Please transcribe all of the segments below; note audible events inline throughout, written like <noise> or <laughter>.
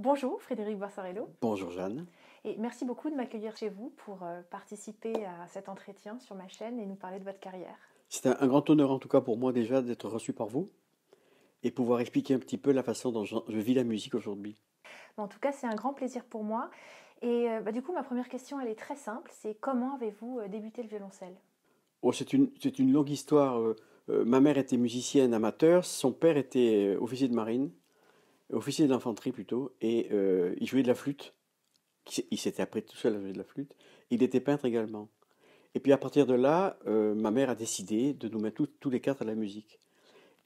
Bonjour Frédéric Boissarello. Bonjour Jeanne. Et merci beaucoup de m'accueillir chez vous pour euh, participer à cet entretien sur ma chaîne et nous parler de votre carrière. C'est un grand honneur en tout cas pour moi déjà d'être reçu par vous et pouvoir expliquer un petit peu la façon dont je vis la musique aujourd'hui. En tout cas, c'est un grand plaisir pour moi. Et euh, bah, du coup, ma première question, elle est très simple. C'est comment avez-vous euh, débuté le violoncelle oh, C'est une, longue histoire. ma mère était musicienne amateur, son père était officier de marine officier d'infanterie plutôt, et euh, il jouait de la flûte. Il s'était appris tout seul à jouer de la flûte. Il était peintre également. Et puis à partir de là, euh, ma mère a décidé de nous mettre tous les quatre à la musique.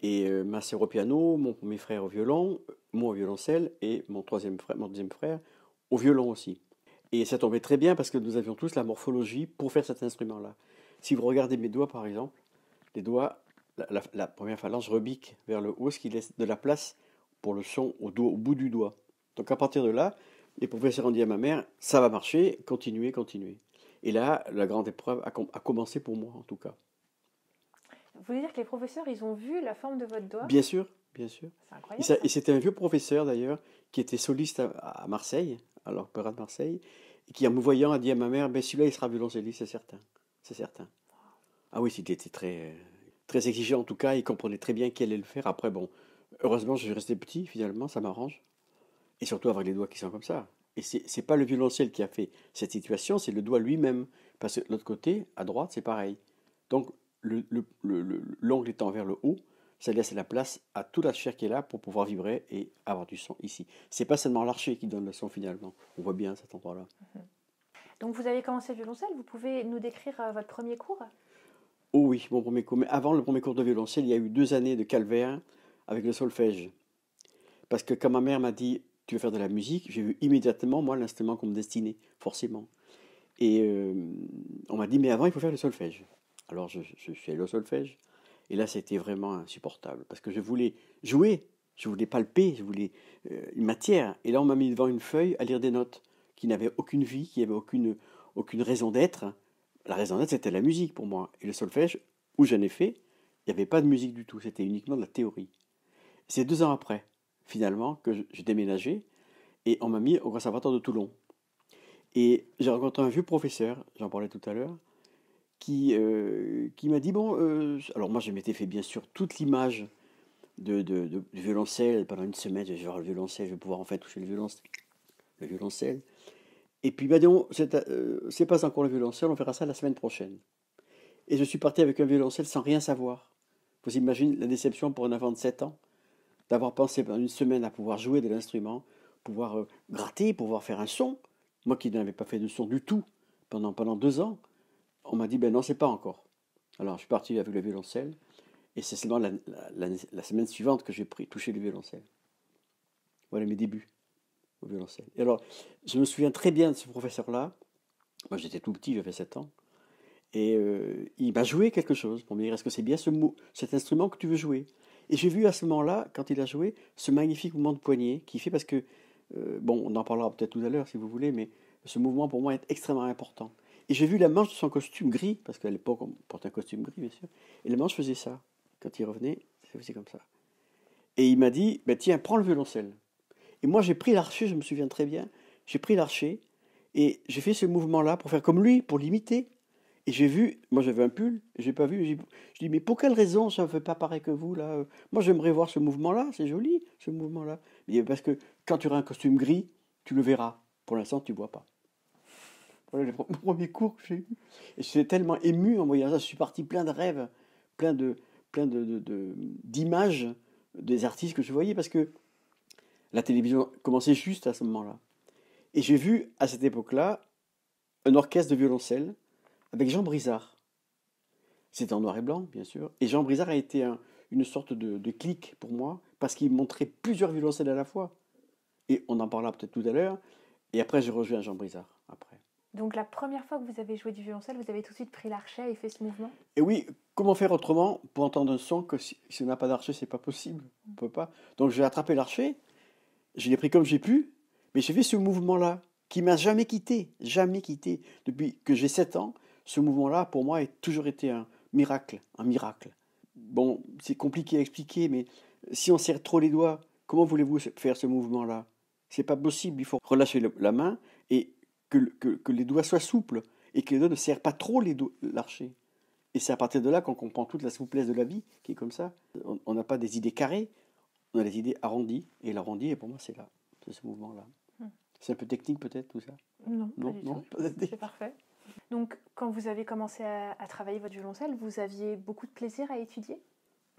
Et euh, ma sœur au piano, mon premier frère au violon, moi au violoncelle et mon troisième frère, mon deuxième frère au violon aussi. Et ça tombait très bien parce que nous avions tous la morphologie pour faire cet instrument-là. Si vous regardez mes doigts par exemple, les doigts, la, la première phalange rebique vers le haut, ce qui laisse de la place pour le son au, bout du doigt. Donc à partir de là, les professeurs ont dit à ma mère, ça va marcher, continuez, continuez. Et là, la grande épreuve a, commencé pour moi, en tout cas. Vous voulez dire que les professeurs, ils ont vu la forme de votre doigt Bien sûr, bien sûr. C'est incroyable. Et c'était un vieux professeur, d'ailleurs, qui était soliste à, Marseille, à l'Opéra de Marseille, et qui, en me voyant, a dit à ma mère, ben, celui-là, il sera violoncelliste, c'est certain. C'est certain. Ah oui, c'était très, très exigeant, en tout cas, il comprenait très bien qu'il allait le faire. Après, bon, Heureusement, je suis resté petit, finalement, ça m'arrange. Et surtout avoir les doigts qui sont comme ça. Et ce n'est pas le violoncelle qui a fait cette situation, c'est le doigt lui-même. Parce que de l'autre côté, à droite, c'est pareil. Donc, l'ongle le, étant vers le haut, ça laisse la place à toute la chair qui est là pour pouvoir vibrer et avoir du son ici. C'est pas seulement l'archer qui donne le son finalement. On voit bien cet endroit-là. Mm-hmm. Donc vous avez commencé le violoncelle. Vous pouvez nous décrire euh, votre premier cours Oh oui, mon premier cours. Mais avant le premier cours de violoncelle, il y a eu deux années de calvaire avec le solfège. Parce que quand ma mère m'a dit tu veux faire de la musique, j'ai vu immédiatement moi l'instrument qu'on me destinait, forcément. Et euh, on m'a dit mais avant il faut faire le solfège. Alors je, je, suis allé au solfège et là c'était vraiment insupportable parce que je voulais jouer, je voulais palper, je voulais euh, une matière. Et là on m'a mis devant une feuille à lire des notes qui n'avaient aucune vie, qui n'avaient aucune, aucune raison d'être. La raison d'être c'était la musique pour moi et le solfège où j'en ai fait, il n'y avait pas de musique du tout, c'était uniquement de la théorie. C'est deux ans après, finalement, que j'ai déménagé et on m'a mis au conservatoire de Toulon. Et j'ai rencontré un vieux professeur, j'en parlais tout à l'heure, qui, euh, qui m'a dit Bon, euh, alors moi je m'étais fait bien sûr toute l'image de, du violoncelle pendant une semaine, je vais voir oh, le violoncelle, je vais pouvoir fait toucher le violoncelle. Le violoncelle. Et puis, bah, non, euh, c'est pas encore le violoncelle, on fera ça la semaine prochaine. Et je suis parti avec un violoncelle sans rien savoir. Vous imaginez la déception pour un enfant de 7 ans d'avoir pensé pendant une semaine à pouvoir jouer de l'instrument, pouvoir euh, gratter, pouvoir faire un son. Moi qui n'avais pas fait de son du tout pendant, pendant deux ans, on m'a dit ben non, c'est pas encore. Alors je suis parti avec le violoncelle, et c'est seulement la, semaine suivante que j'ai pris, touché le violoncelle. Voilà mes débuts au violoncelle. Et alors, je me souviens très bien de ce professeur-là. Moi j'étais tout petit, j'avais 7 ans. Et euh, il m'a joué quelque chose pour me dire est-ce que c'est bien ce cet instrument que tu veux jouer et j'ai vu à ce moment-là, quand il a joué, ce magnifique mouvement de poignet qui fait parce que, euh, bon, on en parlera peut-être tout à l'heure si vous voulez, mais ce mouvement pour moi est extrêmement important. Et j'ai vu la manche de son costume gris, parce qu'à l'époque on portait un costume gris, bien sûr, et la manche faisait ça. Quand il revenait, ça faisait comme ça. Et il m'a dit, bah, tiens, prends le violoncelle. Et moi j'ai pris l'archer, je me souviens très bien, j'ai pris l'archer, et j'ai fait ce mouvement-là pour faire comme lui, pour l'imiter. Et j'ai vu, moi j'avais un pull, j'ai pas vu. Je dis, mais pour quelle raison ça ne fait pas pareil que vous là Moi j'aimerais voir ce mouvement-là, c'est joli, ce mouvement-là. parce que quand tu auras un costume gris, tu le verras. Pour l'instant, tu ne vois pas. Voilà le <laughs> premier cours que j'ai eu. Et j'étais tellement ému en voyant ça, je suis parti plein de rêves, plein de plein de, d'images des artistes que je voyais, parce que la télévision commençait juste à ce moment-là. Et j'ai vu à cette époque-là un orchestre de violoncelle avec Jean Brizard. C'était en noir et blanc, bien sûr. Et Jean Brizard a été une sorte de, de, clic pour moi, parce qu'il montrait plusieurs violoncelles à la fois. Et on en parlera peut-être tout à l'heure. Et après, rejoué un Jean Brizard, après. Donc la première fois que vous avez joué du violoncelle, vous avez tout de suite pris l'archet et fait ce mouvement Et oui, comment faire autrement pour entendre un son que si, on n'a pas d'archet, c'est pas possible. On peut pas. Donc j'ai attrapé l'archet, je l'ai pris comme j'ai pu, mais j'ai fait ce mouvement-là qui m'a jamais quitté, jamais quitté. Depuis que j'ai 7 ans, ce mouvement-là, pour moi, a toujours été un miracle, un miracle. Bon, c'est compliqué à expliquer, mais si on serre trop les doigts, comment voulez-vous faire ce mouvement-là C'est pas possible, il faut relâcher la main et que, les doigts soient souples et que les doigts ne serrent pas trop les euh, l'archer. Et c'est à partir de là qu'on comprend toute la souplesse de la vie qui est comme ça. On n'a pas des idées carrées, on a des idées arrondies. Et l'arrondi, pour moi, c'est là, c'est ce mouvement-là. Hmm. C'est un peu technique peut-être tout ça Non, non, pas du tout. C'est parfait. Donc, quand vous avez commencé à, travailler votre violoncelle, vous aviez beaucoup de plaisir à étudier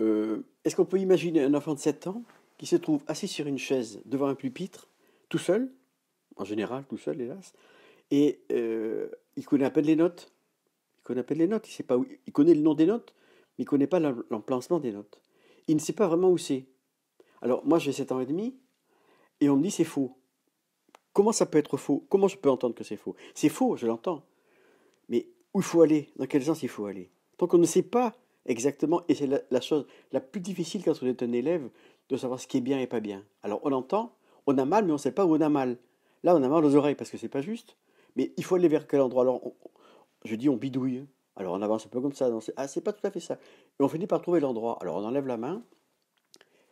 euh, Est-ce qu'on peut imaginer un enfant de 7 ans qui se trouve assis sur une chaise devant un pupitre, tout seul, en général tout seul, hélas, et euh, il connaît à peine les notes Il connaît à les notes, il, sait pas où, il connaît le nom des notes, mais il ne connaît pas l'emplacement des notes. Il ne sait pas vraiment où c'est. Alors, moi j'ai 7 ans et demi, et on me dit c'est faux. Comment ça peut être faux Comment je peux entendre que c'est faux C'est faux, je l'entends mais où il faut aller, dans quel sens il faut aller. Tant qu'on ne sait pas exactement, et c'est la, chose la plus difficile quand on est un élève, de savoir ce qui est bien et pas bien. Alors on entend, on a mal, mais on ne sait pas où on a mal. Là, on a mal aux oreilles parce que ce n'est pas juste. Mais il faut aller vers quel endroit Alors, je dis on bidouille. Hein. Alors on avance un peu comme ça. Non, c'est, ah, c'est pas tout à fait ça. Et on finit par trouver l'endroit. Alors on enlève la main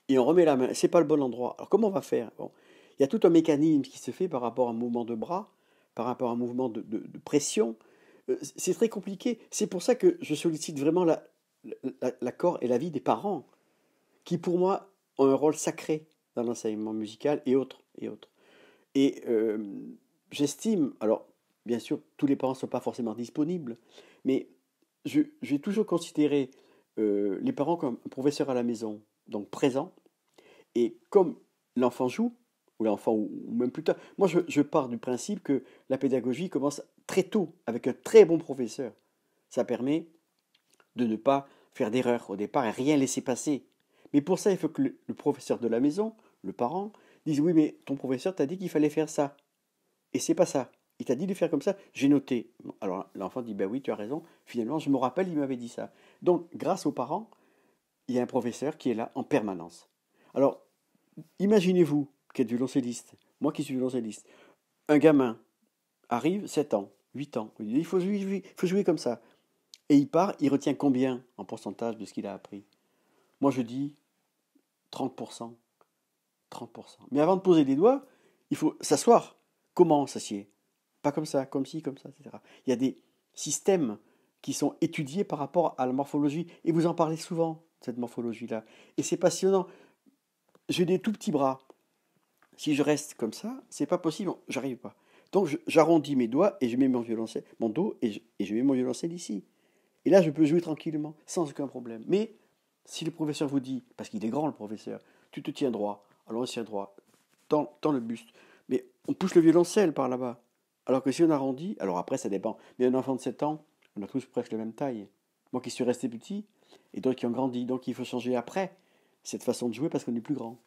et on remet la main. C'est pas le bon endroit. Alors comment on va faire Il y a tout un mécanisme qui se fait par rapport à un mouvement de bras, par rapport à un mouvement de pression, euh, c'est très compliqué. C'est pour ça que je sollicite vraiment l'accord la, et l'avis des parents, qui pour moi ont un rôle sacré dans l'enseignement musical et autres. Et, autres. et euh, j'estime, alors bien sûr, tous les parents ne sont pas forcément disponibles, mais j'ai toujours considéré euh, les parents comme un professeur à la maison, donc présent, et comme l'enfant joue, ou l'enfant, ou, même plus tard, moi je, je pars du principe que la pédagogie commence très tôt avec un très bon professeur. Ça permet de ne pas faire d'erreur au départ et rien laisser passer. Mais pour ça, il faut que le, professeur de la maison, le parent, dise oui, mais ton professeur t'a dit qu'il fallait faire ça. Et c'est pas ça. Il t'a dit de faire comme ça. J'ai noté. Alors l'enfant dit ben oui, tu as raison. Finalement, je me rappelle, il m'avait dit ça. Donc, grâce aux parents, il y a un professeur qui est là en permanence. Alors, imaginez-vous du violoncelliste, moi qui suis violoncelliste, un gamin arrive 7 ans, 8 ans. Il faut jouer, faut jouer comme ça. Et il part, il retient combien en pourcentage de ce qu'il a appris Moi, je dis 30%. 30%. Mais avant de poser des doigts, il faut s'asseoir. Comment s'assied Pas comme ça, comme ci, comme ça, etc. Il y a des systèmes qui sont étudiés par rapport à la morphologie. Et vous en parlez souvent, cette morphologie-là. Et c'est passionnant. J'ai des tout petits bras. Si je reste comme ça, c'est pas possible, j'arrive pas. Donc j'arrondis mes doigts et je mets mon violoncelle, mon dos et je, mets mon violoncelle ici. Et là, je peux jouer tranquillement, sans aucun problème. Mais si le professeur vous dit, parce qu'il est grand le professeur, tu te tiens droit, alors on tient droit, dans, le buste. Mais on pousse le violoncelle par là-bas. Alors que si on arrondit, alors après ça dépend. Mais un enfant de 7 ans, on a tous presque la même taille. Moi qui suis resté petit, et d'autres qui ont grandi, donc il faut changer après cette façon de jouer parce qu'on est plus grand.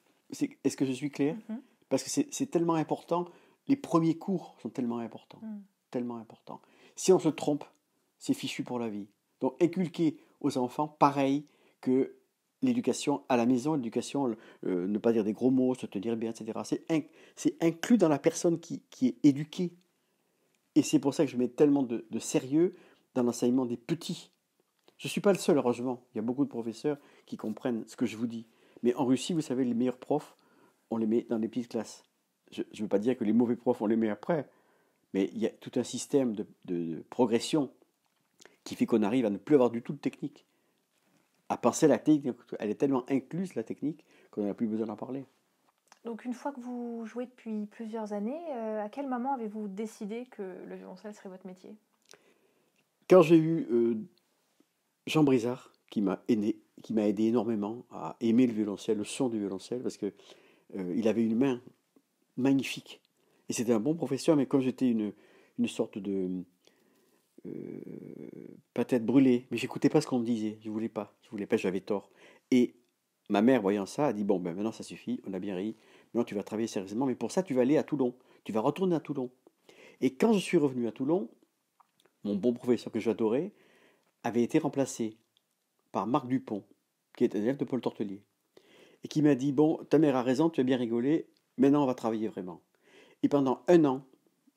Est-ce que je suis clair mm-hmm. Parce que c'est tellement important les premiers cours sont tellement importants, hmm. tellement importants. Si on se trompe, c'est fichu pour la vie. Donc inculquer aux enfants, pareil que l'éducation à la maison, l'éducation, euh, ne pas dire des gros mots, se tenir bien, etc. C'est, inclus dans la personne qui, est éduquée. Et c'est pour ça que je mets tellement de, de sérieux dans l'enseignement des petits. Je ne suis pas le seul, heureusement. Il y a beaucoup de professeurs qui comprennent ce que je vous dis. Mais en Russie, vous savez, les meilleurs profs, on les met dans des petites classes je ne veux pas dire que les mauvais profs, ont les meilleurs après, mais il y a tout un système de, progression qui fait qu'on arrive à ne plus avoir du tout de technique. À penser la technique, elle est tellement incluse, la technique, qu'on n'a plus besoin d'en parler. Donc une fois que vous jouez depuis plusieurs années, euh, à quel moment avez-vous décidé que le violoncelle serait votre métier Quand j'ai eu euh, Jean Brizard, qui m'a aidé, qui m'a aidé énormément à aimer le violoncelle, le son du violoncelle, parce que euh, il avait une main magnifique. Et c'était un bon professeur, mais comme j'étais une, une sorte de euh, patate brûlée, mais j'écoutais pas ce qu'on me disait, je voulais pas, je voulais pas, j'avais tort. Et ma mère, voyant ça, a dit bon ben maintenant ça suffit, on a bien ri, maintenant tu vas travailler sérieusement, mais pour ça tu vas aller à Toulon, tu vas retourner à Toulon. Et quand je suis revenu à Toulon, mon bon professeur que j'adorais avait été remplacé par Marc Dupont, qui était un élève de Paul Tortelier, et qui m'a dit bon ta mère a raison, tu as bien rigolé, Maintenant, on va travailler vraiment. Et pendant un an,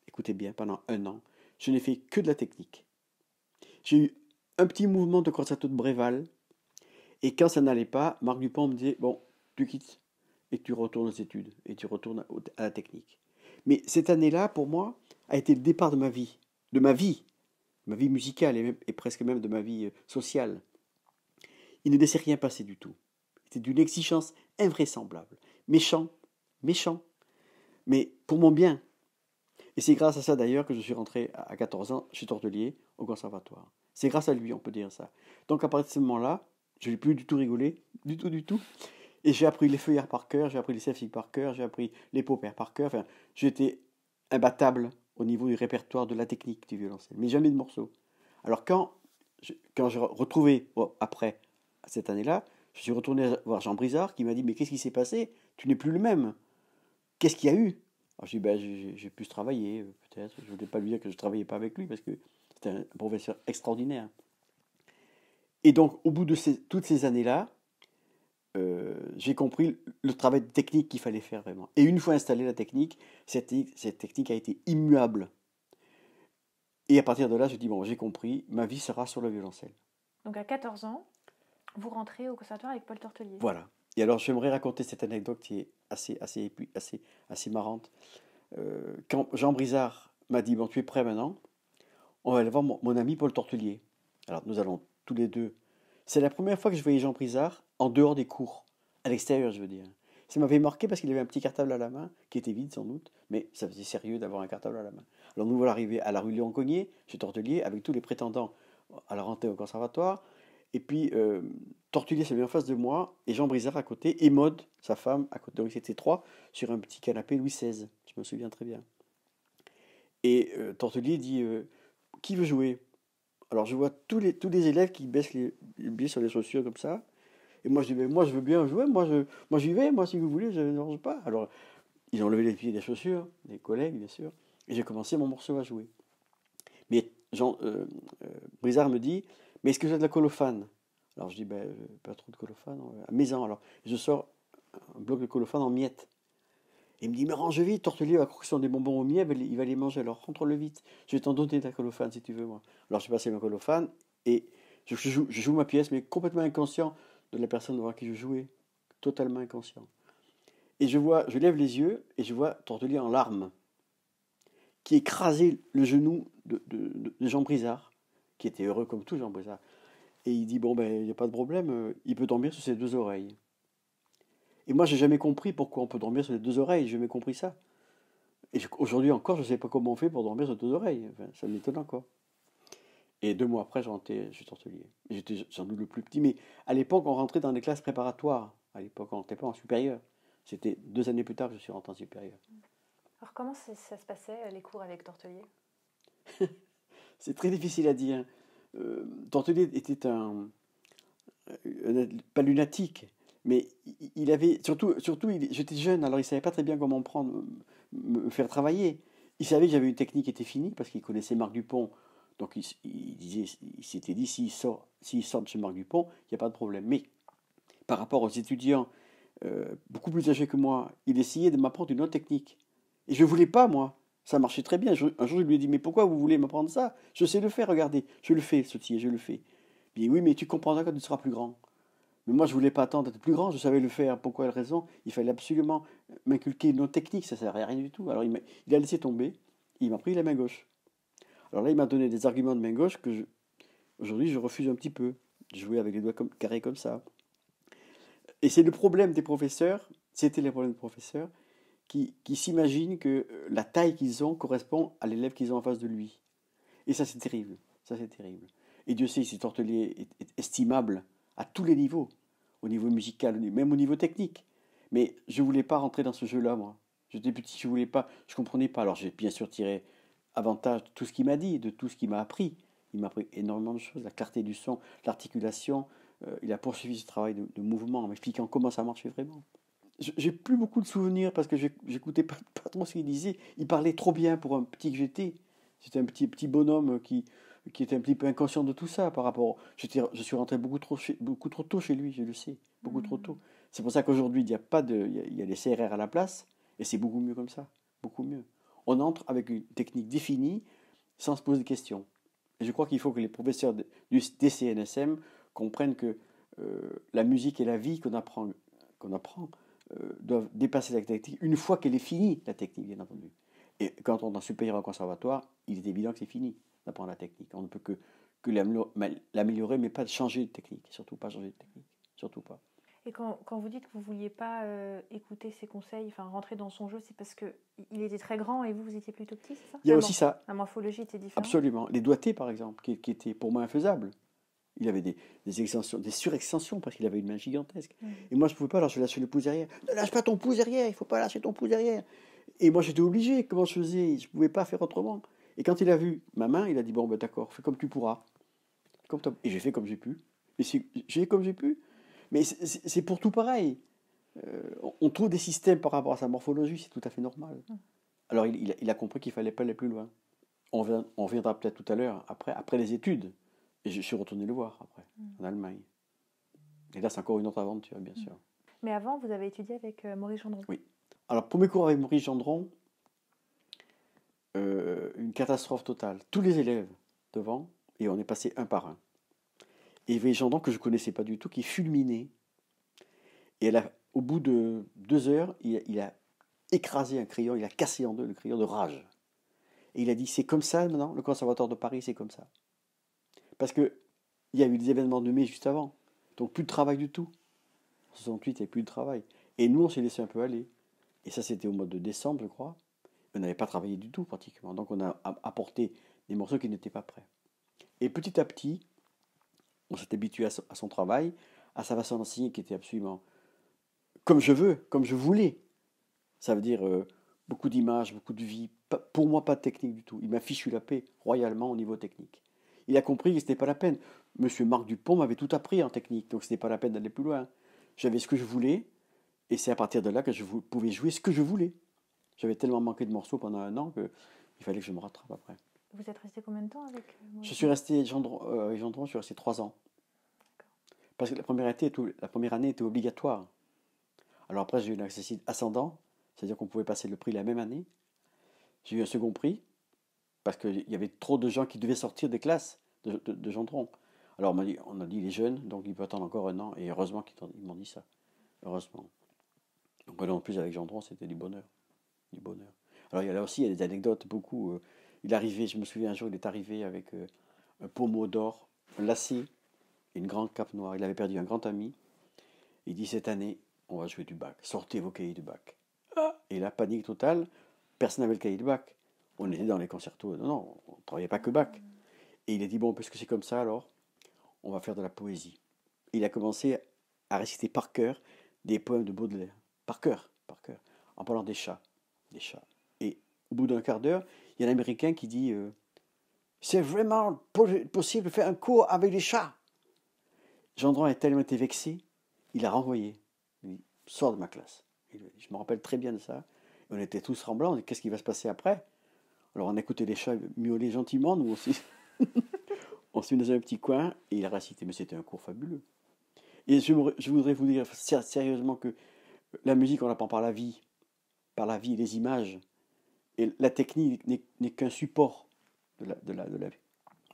écoutez bien, pendant un an, je n'ai fait que de la technique. J'ai eu un petit mouvement de concerto de Bréval. Et quand ça n'allait pas, Marc Dupont me disait Bon, tu quittes et tu retournes aux études et tu retournes à la technique. Mais cette année-là, pour moi, a été le départ de ma vie, de ma vie, ma vie musicale et, presque même de ma vie euh, sociale. Il ne laissait rien passer du tout. C'était d'une exigence invraisemblable. méchant méchant, mais pour mon bien. Et c'est grâce à ça d'ailleurs que je suis rentré à 14 ans chez Tortelier au conservatoire. C'est grâce à lui, on peut dire ça. Donc à partir de ce moment-là, je n'ai plus du tout rigolé, du tout, du tout. Et j'ai appris les feuillards par cœur, j'ai appris les selfies par cœur, j'ai appris les paupères par cœur. Enfin, j'étais imbattable au niveau du répertoire de la technique du violoncelle, mais jamais de morceaux. Alors quand quand j'ai retrouvé, après cette année-là, je suis retourné voir Jean Brizard qui m'a dit Mais qu'est-ce qui s'est passé Tu n'es plus le même. Qu'est-ce qu'il y a eu je dis ben, J'ai pu travailler, euh, peut-être. Je ne voulais pas lui dire que je ne travaillais pas avec lui parce que c'était un professeur extraordinaire. Et donc, au bout de toutes ces années-là, euh, j'ai compris le travail technique qu'il fallait faire vraiment. Et une fois installée la technique, cette, technique a été immuable. Et à partir de là, je dis bon, j'ai compris, ma vie sera sur le violoncelle. Donc à 14 ans, vous rentrez au conservatoire avec Paul Tortelier. Voilà. Et alors, j'aimerais raconter cette anecdote qui est assez, assez, assez, assez marrante. Euh, quand Jean Brizard m'a dit Bon, tu es prêt maintenant On va aller voir mon, ami Paul Tortelier. Alors, nous allons tous les deux. C'est la première fois que je voyais Jean Brizard en dehors des cours, à l'extérieur, je veux dire. Ça m'avait marqué parce qu'il avait un petit cartable à la main, qui était vide sans doute, mais ça faisait sérieux d'avoir un cartable à la main. Alors, nous voilà arrivés à la rue Léon-Cognier, chez Tortelier, avec tous les prétendants à la rentrée au conservatoire. Et puis, euh, Tortelier s'est mis en face de moi et Jean Brizard à côté et Maude, sa femme, à côté. Donc c'était trois sur un petit canapé Louis XVI, je me souviens très bien. Et euh, Tortelier dit euh, Qui veut jouer Alors je vois tous les, tous les élèves qui baissent les, billets sur les chaussures comme ça. Et moi je dis Mais moi je veux bien jouer, moi, je, moi j'y vais, moi si vous voulez, je ne pas. Alors ils ont levé les pieds des chaussures, des collègues bien sûr, et j'ai commencé mon morceau à jouer. Mais Jean, euh, brisard me dit Mais est-ce que j'ai de la colophane alors je dis, ben, euh, pas trop de colophane, hein. à maison. Alors je sors un bloc de colophane en miettes. Il me dit, mais range vite, Tortelier va sont des bonbons au miel, il va les manger, alors rentre-le vite. Je vais t'en donner ta colophane si tu veux, moi. Alors je passe ma colophane et je, joue, ma pièce, mais complètement inconscient de la personne devant qui je jouais. Totalement inconscient. Et je vois, je lève les yeux et je vois Tortelier en larmes, qui écrasait le genou de, de Jean Brizard, qui était heureux comme tout Jean Brizard. Et il dit, bon, ben, il n'y a pas de problème, euh, il peut dormir sur ses deux oreilles. Et moi, j'ai jamais compris pourquoi on peut dormir sur les deux oreilles, j'ai jamais compris ça. Et aujourd'hui encore, je ne sais pas comment on fait pour dormir sur deux oreilles. ça m'étonne encore. Et deux mois après, je chez tortelier. J'étais sans doute le plus petit, mais à l'époque, on rentrait dans les classes préparatoires. À l'époque, on n'était pas en supérieur. C'était deux années plus tard que je suis rentré en supérieur. Alors, comment ça se passait, euh, les cours avec Tortelier <laughs> C'est très difficile à dire euh, était un, pas lunatique, mais il avait surtout, surtout j'étais jeune, alors il savait pas très bien comment me prendre, me faire travailler. Il savait que j'avais une technique qui était finie parce qu'il connaissait Marc Dupont, donc il, disait, il s'était dit s'il sort, de chez Marc Dupont, il n'y a pas de problème. Mais par rapport aux étudiants euh, beaucoup plus âgés que moi, il essayait de m'apprendre une autre technique. Et je ne voulais pas, moi. Ça marchait très bien. Un jour, je lui ai dit, mais pourquoi vous voulez m'apprendre ça Je sais le faire, regardez. Je le fais, Sotier, je le fais. Il dit, oui, mais tu comprendras quand tu seras plus grand. Mais moi, je voulais pas attendre d'être plus grand, je savais le faire. Pourquoi quelle raison Il fallait absolument m'inculquer nos techniques. technique, ça ne servait à rien du tout. Alors, il, a, laissé tomber, il m'a pris la main gauche. Alors là, il m'a donné des arguments de main gauche que aujourd'hui, je refuse un petit peu. Jouer avec les doigts carrés comme ça. Et c'est le problème des professeurs, c'était le problème des professeurs, qui, s'imaginent que euh, la taille qu'ils ont correspond à l'élève qu'ils ont en face de lui. Et ça, c'est terrible. Ça, c'est terrible. Et Dieu sait, cet hortelier est, estimable à tous les niveaux, au niveau musical, même au niveau technique. Mais je ne voulais pas rentrer dans ce jeu-là, moi. J'étais petit, je voulais pas, je comprenais pas. Alors j'ai bien sûr tiré avantage de tout ce qu'il m'a dit, de tout ce qu'il m'a appris. Il m'a appris énormément de choses, la clarté du son, l'articulation. Euh, il a poursuivi ce travail de, de mouvement en m'expliquant comment ça marchait vraiment j'ai plus beaucoup de souvenirs parce que j'écoutais pas, <laughs> pas trop ce qu'il disait. Il parlait trop bien pour un petit que j'étais. C'était un petit, petit bonhomme qui, qui était un petit peu inconscient de tout ça par rapport. Je suis rentré beaucoup trop, beaucoup trop tôt chez lui, je le sais, beaucoup trop mm. tôt. C'est pour ça qu'aujourd'hui, il y a pas de. Il y a, les CRR à la place, et c'est beaucoup mieux comme ça, beaucoup mieux. On entre avec une technique définie, sans se poser de questions. Et je crois qu'il faut que les professeurs du, DCNSM comprennent que euh, la musique et la vie qu'on apprend, qu'on apprend euh, doivent dépasser la technique une fois qu'elle est finie, la technique, bien entendu. Et quand on est en supérieur au conservatoire, il est évident que c'est fini d'apprendre la technique. On ne peut que, que l'améliorer, mais pas changer de technique. Surtout pas changer de technique. Surtout pas. Et quand, vous dites que vous ne vouliez pas euh, écouter ses conseils, enfin rentrer dans son jeu, c'est parce qu'il était très grand et vous, vous étiez plutôt petit, Il y a aussi ça. La morphologie était différente. Absolument. Les doigtés, par exemple, qui, qui étaient pour moi infaisables. Il avait des, des surextensions parce qu'il avait une main gigantesque. Et moi, je ne pouvais pas, alors je lâchais le pouce derrière. Ne lâche pas ton pouce derrière, il ne faut pas lâcher ton pouce derrière. Et moi, j'étais obligé, comment je faisais Je ne pouvais pas faire autrement. Et quand il a vu ma main, il a dit Bon, ben, d'accord, fais comme tu pourras. et j'ai fait comme j'ai pu. Et j'ai comme j'ai pu. Mais c'est pour tout pareil. Euh, on trouve des systèmes par rapport à sa morphologie, c'est tout à fait normal. Mm. Alors, il, a, compris qu'il fallait pas aller plus loin. On, viendra reviendra peut-être tout à l'heure, après les études. Et je suis retourné le voir après, mm. en Allemagne. Et là, c'est encore une autre aventure, bien mm. sûr. Mais avant, vous avez étudié avec euh, Maurice Gendron Oui. Alors, pour mes cours avec Maurice Gendron, euh, une catastrophe totale. Tous les élèves devant, et on est passé un par un. Et il y avait Gendron que je ne connaissais pas du tout, qui fulminait. Et elle au bout de deux heures, il a, il a écrasé un crayon, il a cassé en deux le crayon de rage. Et il a dit, c'est comme ça maintenant, le conservatoire de Paris, c'est comme ça. Parce qu'il y a eu des événements de mai juste avant. Donc plus de travail du tout. En 68, il n'y avait plus de travail. Et nous, on s'est laissé un peu aller. Et ça, c'était au mois de décembre, je crois. On n'avait pas travaillé du tout, pratiquement. Donc on a apporté des morceaux qui n'étaient pas prêts. Et petit à petit, on s'est habitué à son, travail, à sa façon d'enseigner qui était absolument comme je veux, comme je voulais. Ça veut dire euh, beaucoup d'images, beaucoup de vie. pour moi, pas de technique du tout. Il m'a fichu la paix royalement au niveau technique. Il a compris que ce n'était pas la peine. Monsieur Marc Dupont m'avait tout appris en technique, donc ce n'était pas la peine d'aller plus loin. J'avais ce que je voulais, et c'est à partir de là que je pouvais jouer ce que je voulais. J'avais tellement manqué de morceaux pendant un an qu'il fallait que je me rattrape après. Vous êtes resté combien de temps avec euh, Je suis resté, euh, Gendron, je suis resté trois ans. Parce que la première, année, était obligatoire. Alors après, j'ai eu un ascendant, c'est-à-dire qu'on pouvait passer le prix la même année. J'ai eu un second prix, parce qu'il y avait trop de gens qui devaient sortir des classes de, Gendron. Alors on m'a dit, a dit, il est jeune, donc il peut attendre encore un an, et heureusement qu'ils m'ont dit ça. Heureusement. Donc en plus avec Gendron, c'était du bonheur. Du bonheur. Alors il y a là aussi il y a des anecdotes, beaucoup. Euh, il arrivait, je me souviens un jour, il est arrivé avec euh, un pommeau d'or, un lacet une grande cape noire. Il avait perdu un grand ami. Il dit cette année, on va jouer du bac. Sortez vos cahiers du bac. Ah et la panique totale, personne n'avait le cahier du bac on était dans les concertos. Non, non, on ne travaillait pas que Bach. Et il a dit, bon, puisque c'est comme ça, alors, on va faire de la poésie. il a commencé à réciter par cœur des poèmes de Baudelaire. Par cœur, par cœur. En parlant des chats. Des chats. Et au bout d'un quart d'heure, il y a un Américain qui dit, euh, c'est vraiment possible de faire un cours avec des chats. Gendron a tellement été vexé, il a renvoyé. Il dit, sors de ma classe. Je me rappelle très bien de ça. On était tous tremblants, qu'est-ce qui va se passer après alors on écoutait les chats miauler gentiment, nous aussi. <laughs> on se mis dans un petit coin et il récité. Mais c'était un cours fabuleux. Et je, voudrais vous dire sérieusement que la musique, on apprend par la vie, par la vie et les images. Et la technique n'est qu'un support de la, de,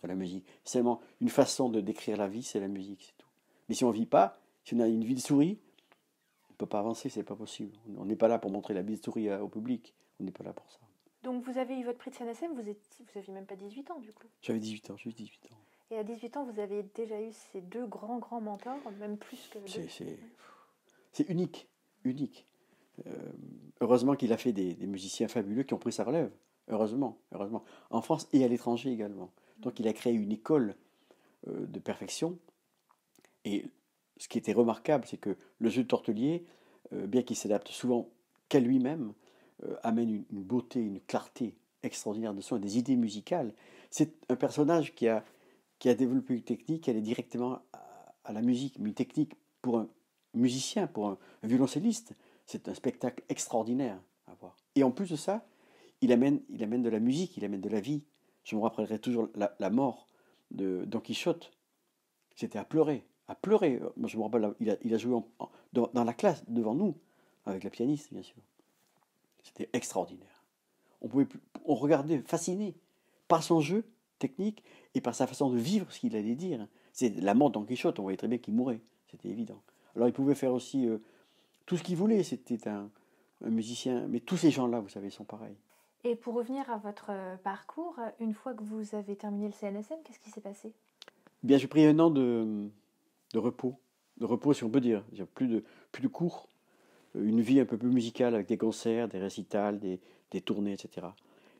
la, musique. Seulement une façon de décrire la vie, c'est la musique, c'est tout. Mais si on ne vit pas, si on a une vie de souris, on ne peut pas avancer, c'est pas possible. On n'est pas là pour montrer la vie de souris euh, au public. On n'est pas là pour ça. Donc vous avez eu votre prix de CNSM, vous n'aviez même pas 18 ans du coup J'avais 18 ans, j'ai 18 ans. Et à 18 ans, vous avez déjà eu ces deux grands, grands mentors, même plus que... C'est, c'est, unique, unique. Euh, heureusement qu'il a fait des, musiciens fabuleux qui ont pris sa relève. Heureusement, heureusement. En France et à l'étranger également. Donc il a créé une école euh, de perfection. Et ce qui était remarquable, c'est que le jeu de Tortelier, euh, bien qu'il s'adapte souvent qu'à lui-même, euh, amène une, beauté, une clarté extraordinaire de son, des idées musicales. C'est un personnage qui a, qui a développé une technique, elle est directement à, la musique, mais une technique pour un musicien, pour un, violoncelliste. C'est un spectacle extraordinaire à voir. Et en plus de ça, il amène, il amène de la musique, il amène de la vie. Je me rappellerai toujours la, mort de Don Quichotte. C'était à pleurer, à pleurer. Moi, je me rappelle, il a, il a joué dans la classe, devant nous, avec la pianiste, bien sûr. C'était extraordinaire. On, pouvait, on regardait fasciné par son jeu technique et par sa façon de vivre ce qu'il allait dire. C'est la mort de Quichotte, on voyait très bien qu'il mourait, c'était évident. Alors il pouvait faire aussi euh, tout ce qu'il voulait, c'était un, musicien, mais tous ces gens-là, vous savez, sont pareils. Et pour revenir à votre euh, parcours, une fois que vous avez terminé le CNSM, qu'est-ce qui s'est passé eh Bien, j'ai pris un an de, repos, de repos si on peut dire. Plus de, plus de cours, une vie un peu plus musicale avec des concerts, des récitals, des, tournées, etc.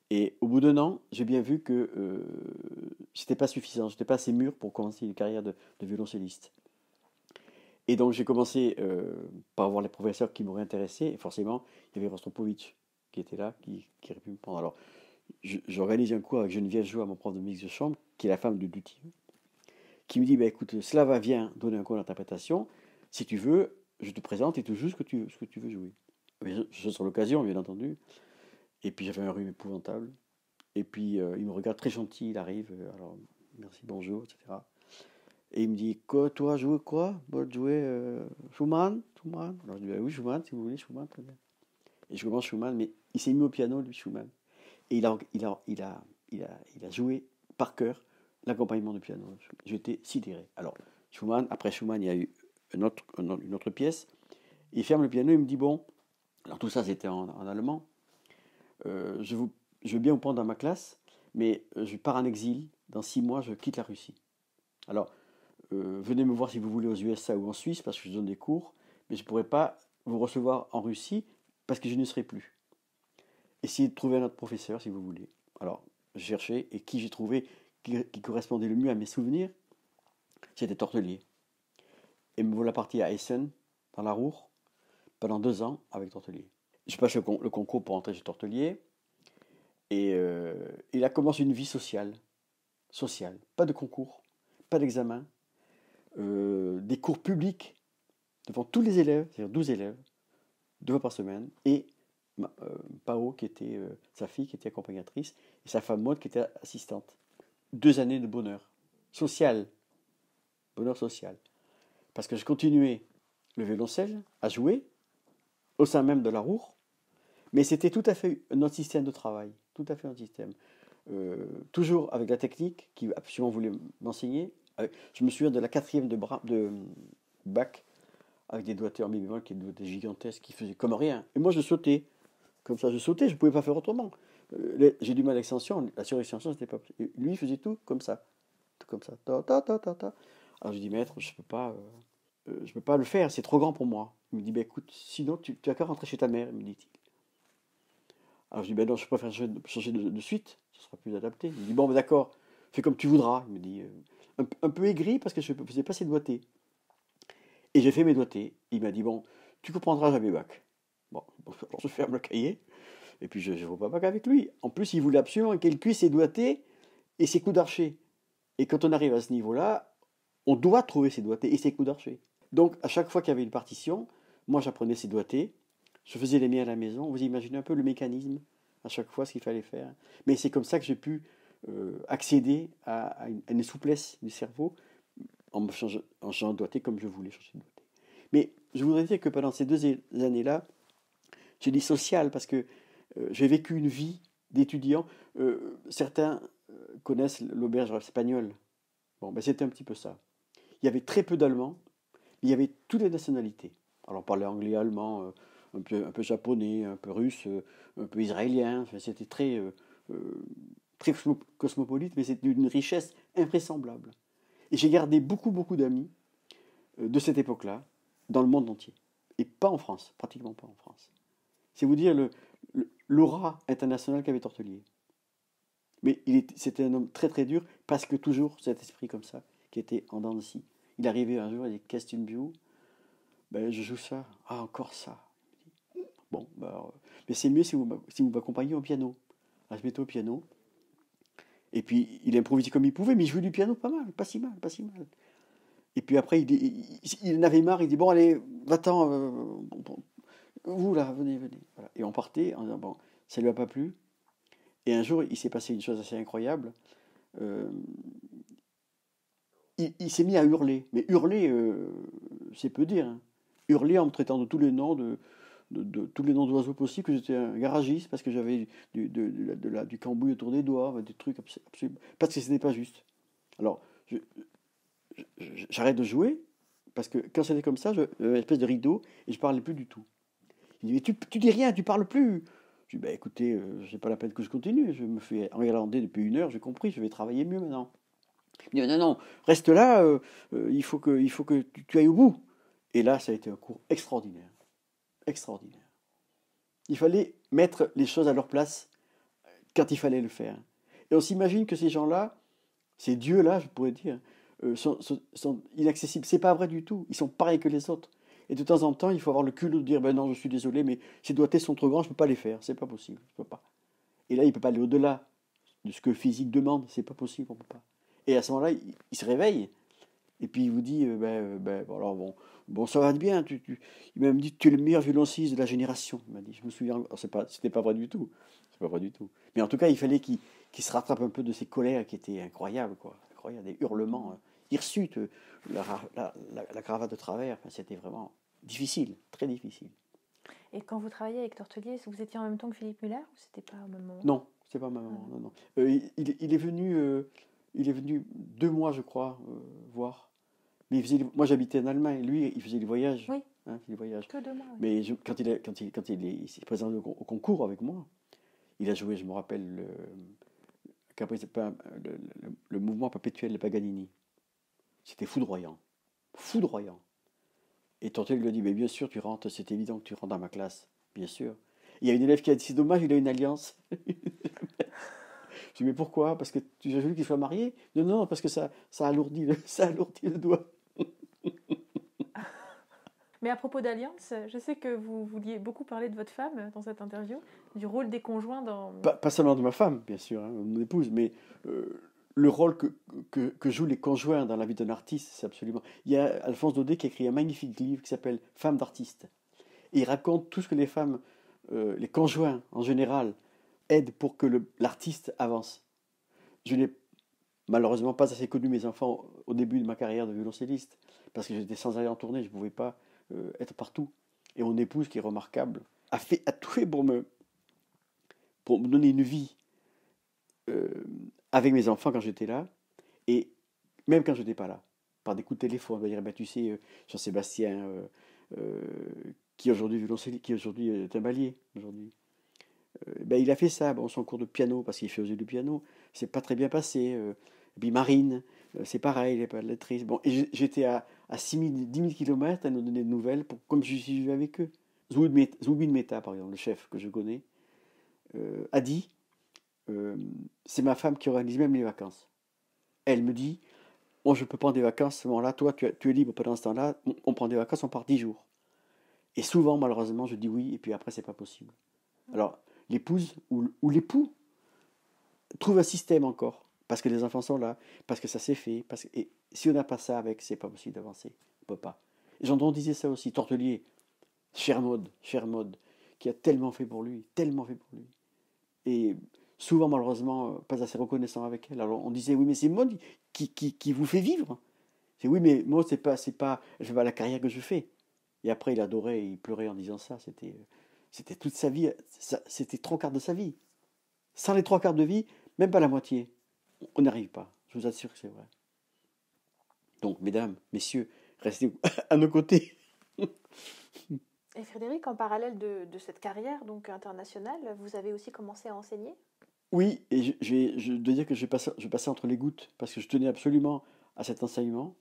Et au bout d'un an, j'ai bien vu que euh, c'était pas suffisant, j'étais pas assez mûr pour commencer une carrière de, de violoncelliste. Et donc j'ai commencé euh, par voir les professeurs qui m'auraient intéressé, et forcément, il y avait Rostropovitch qui était là, qui, qui aurait pu me prendre. Alors, j'organise un cours avec Geneviève à mon prof de mix de chambre, qui est la femme de Dutilleux, qui me dit bah, écoute, Slava vient donner un cours d'interprétation, si tu veux, je te présente et tu joues ce que tu, veux, ce que tu veux jouer. Mais je, je sur l'occasion, bien entendu. Et puis j'avais un rhume épouvantable. Et puis euh, il me regarde très gentil, il arrive, euh, alors merci, bonjour, etc. Et il me dit Quoi, toi, jouer quoi Moi, jouer euh, Schumann, Schumann Alors je dis bah Oui, Schumann, si vous voulez, Schumann, très bien. Et je commence Schumann, mais il s'est mis au piano, lui, Schumann. Et il a, il a, il a, il a, il a joué par cœur l'accompagnement du piano. J'étais sidéré. Alors, Schumann, après Schumann, il y a eu une autre, pièce. Il ferme le piano, il me dit Bon, alors tout ça c'était en, allemand, euh, je, vous, veux bien vous prendre dans ma classe, mais euh, je pars en exil, dans six mois je quitte la Russie. Alors, euh, venez me voir si vous voulez aux USA ou en Suisse, parce que je donne des cours, mais je ne pourrai pas vous recevoir en Russie, parce que je ne serai plus. Essayez de trouver un autre professeur si vous voulez. Alors, je cherchais et qui j'ai trouvé qui, qui correspondait le mieux à mes souvenirs, c'était Tortelier et me voilà parti à Essen, dans la Roure, pendant deux ans avec Tortelier. Je passe le, concours pour entrer chez Tortelier, et euh, il a commencé une vie sociale. Sociale. Pas de concours, pas d'examen, euh, des cours publics devant tous les élèves, c'est-à-dire 12 élèves, deux fois par semaine, et euh, Pao, qui était sa fille, qui était accompagnatrice, et sa femme Maud, qui était assistante. Deux années de bonheur social, bonheur social. Parce que je continuais le violoncelle à jouer au sein même de la roure, mais c'était tout à fait notre système de travail, tout à fait notre système. Euh, toujours avec la technique qui absolument voulait m'enseigner. Euh, je me souviens de la quatrième de, de bac avec des en mi qui étaient gigantesques, qui faisaient comme rien. Et moi, je sautais. Comme ça, je sautais, je ne pouvais pas faire autrement. Euh, j'ai du mal à l'extension, la surextension, c'était pas Lui, faisait tout comme ça. Tout comme ça. ta, ta, ta, ta. Alors je lui dis, maître, je peux pas, euh, euh, je peux pas le faire, c'est trop grand pour moi. Il me dit, bah, écoute, sinon tu, tu as qu'à rentrer chez ta mère, me dit-il. Alors je dis, ben non, je préfère changer de, suite, ce sera plus adapté. Il me dit, bon, bah, d'accord, fais comme tu voudras. Il me dit, euh, un, peu aigri parce que je ne faisais pas ses doigtés. Et j'ai fait mes doigtés. Il m'a dit, bon, tu comprendras jamais bac. Bon, alors <laughs> je ferme le cahier, et puis je ne vois pas bac avec lui. En plus, il voulait absolument qu'elle cuisse ses doigtés et ses coups d'archer. Et quand on arrive à ce niveau-là, on doit trouver ses doigtés et ses coups d'archer. Donc, à chaque fois qu'il y avait une partition, moi j'apprenais ses doigtés, je faisais les miens à la maison. Vous imaginez un peu le mécanisme à chaque fois ce qu'il fallait faire. Mais c'est comme ça que j'ai pu euh, accéder à, une, souplesse du cerveau en changeant, de doigté comme je voulais changer de doigté. Mais je voudrais dire que pendant ces deux années-là, j'ai dit social parce que euh, j'ai vécu une vie d'étudiant. Euh, certains connaissent l'auberge espagnole. Bon, ben c'était un petit peu ça. Il y avait très peu d'Allemands, il y avait toutes les nationalités. Alors on parlait anglais, allemand, euh, un peu, japonais, un peu russe, euh, un peu israélien. c'était très, euh, très cosmopolite, mais c'était une richesse invraisemblable. Et j'ai gardé beaucoup, beaucoup d'amis de cette époque-là dans le monde entier. Et pas en France, pratiquement pas en France. C'est vous dire le, l'aura internationale qu'avait Tortelier. Mais c'était un homme très très dur parce que toujours cet esprit comme ça qui était en dents Il arrivait un jour, il dit Qu'est-ce ben, Je joue ça. Ah, encore ça. Bon, ben, euh, mais c'est mieux si vous, si vous m'accompagnez au piano. Alors, je mettais au piano. Et puis, il improvisait comme il pouvait, mais il jouait du piano pas mal, pas si mal, pas si mal. Et puis après, il, il, en avait marre, il dit Bon, allez, va-t'en, euh, vous là, venez, venez. Et on partait en disant Bon, ça lui a pas plu. Et un jour, il s'est passé une chose assez incroyable. Euh, il, s'est mis à hurler. Mais hurler, euh, c'est peu dire. Hein. Hurler en me traitant de tous les noms de, tous les noms d'oiseaux possibles, que j'étais un garagiste, parce que j'avais du, du cambouis autour des doigts, des trucs absolus, Parce que ce n'était pas juste. Alors, j'arrête de jouer, parce que quand c'était comme ça, j'avais euh, une espèce de rideau, et je ne parlais plus du tout. Il dit Mais tu, dis rien, tu parles plus Je dis ben écoutez, j'ai euh, pas la peine que je continue, je me fais engalander depuis une heure, j'ai compris, je vais travailler mieux maintenant. Il non, non, reste là, euh, euh, il faut que, faut que tu, ailles au bout. Et là, ça a été un cours extraordinaire. Extraordinaire. Il fallait mettre les choses à leur place euh, quand il fallait le faire. Et on s'imagine que ces gens-là, ces dieux-là, je pourrais dire, sont, sont, Ce inaccessibles. C'est pas vrai du tout. Ils sont pareils que les autres. Et de temps en temps, il faut avoir le culot de dire ben non, je suis désolé, mais ces doigtés sont trop grands, je ne peux pas les faire. C'est pas possible. Je peux pas. Et là, il ne peut pas aller au-delà de ce que physique demande. C'est pas possible. On peut pas. Et à ce moment-là, il, se réveille. Et puis il vous dit, euh, ben, euh, ben, bon, alors bon, bon, ça va bien. Tu, Il m'a même dit, tu es le meilleur violonciste de la génération. Il m'a dit, je me souviens. c'est pas, c'était pas vrai du tout. C'est pas vrai du tout. Mais en tout cas, il fallait qu'il, se rattrape un peu de ses colères qui étaient incroyables, quoi. des hurlements. Euh, hirsutes, la, cravate de travers. c'était vraiment difficile, très difficile. Et quand vous travaillez avec Tortelier, vous étiez en même temps que Philippe Muller ou c'était pas au même moment Non, c'était pas au même moment. Ah. il, est venu il est venu deux mois, je crois, euh, voir. Mais moi, j'habitais en Allemagne. Lui, il faisait des voyages. Oui. Hein, voyages. Que deux Mais quand, il quand, il, quand il s'est présenté au, concours avec moi, il a joué, je me rappelle, le, mouvement perpétuel de Paganini. C'était foudroyant. Foudroyant. Et tant lui a dit, mais bien sûr, tu rentres, c'est évident que tu rentres dans ma classe. Bien sûr. Il y a une élève qui a dit, c'est dommage, il a une alliance. <laughs> <laughs> Je dis, mais pourquoi Parce que tu as vu qu'il soit marié Non, non, parce que ça, ça, alourdit, le, <laughs> ça alourdit le doigt. <laughs> Mais à propos d'alliance, je sais que vous vouliez beaucoup parler de votre femme dans cette interview, du rôle des conjoints dans... Pas, seulement de ma femme, bien sûr, hein, mon épouse, mais euh, le rôle que, que, jouent les conjoints dans la vie d'un artiste, c'est absolument... Il y a Alphonse Daudet qui a écrit un magnifique livre qui s'appelle Femmes d'artistes. Et il raconte tout ce que les femmes, euh, les conjoints en général, aide pour que l'artiste avance. Je n'ai malheureusement pas assez connu mes enfants au début de ma carrière de violoncelliste, parce que j'étais sans aller en tournée, je ne pouvais pas euh, être partout. Et mon épouse, qui est remarquable, a, fait, a tout fait pour me, pour me donner une vie euh, avec mes enfants quand j'étais là, et même quand je n'étais pas là, par des coups de téléphone. va dire bah, tu sais, euh, Jean-Sébastien, euh, qui aujourd'hui aujourd est balier aujourd'hui. Euh, ben, il a fait ça, bon, son cours de piano, parce qu'il faisait du piano, c'est pas très bien passé. Euh. Et puis Marine, euh, c'est pareil, elle n'est pas lettrice. Bon, j'étais à, à 6 000, 10 000 km à nous donner de nouvelles, pour, comme je suis avec eux. Zoubin Meta, par exemple, le chef que je connais, a dit C'est ma femme qui organise même les vacances. Elle me dit Je peux prendre des vacances ce moment-là, toi, tu, es libre pendant ce temps-là, on, on, prend des vacances, on part 10 jours. Et souvent, malheureusement, je dis oui, et puis après, c'est pas possible. Alors, l'épouse ou, l'époux trouve un système encore. Parce que les enfants sont là, parce que ça s'est fait. Parce que... Et si on n'a pas ça avec, c'est pas possible d'avancer. On peut pas. on disait ça aussi, Tortelier, cher mode, cher mode, qui a tellement fait pour lui, tellement fait pour lui. Et souvent, malheureusement, euh, pas assez reconnaissant avec elle. Alors on disait, oui, mais c'est mode qui, qui, qui, vous fait vivre. C'est oui, mais moi, c'est pas, c'est pas, pas la carrière que je fais. Et après, il adorait, il pleurait en disant ça. C'était euh, c'était toute sa vie, c'était trois quarts de sa vie. Sans les trois quarts de vie, même pas la moitié, on n'arrive pas. Je vous assure que c'est vrai. Donc, mesdames, messieurs, restez <laughs> à nos côtés. Et Frédéric, en parallèle de, cette carrière donc internationale, vous avez aussi commencé à enseigner Oui, et je, je, dois dire que je passais, je entre les gouttes parce que je tenais absolument à cet enseignement.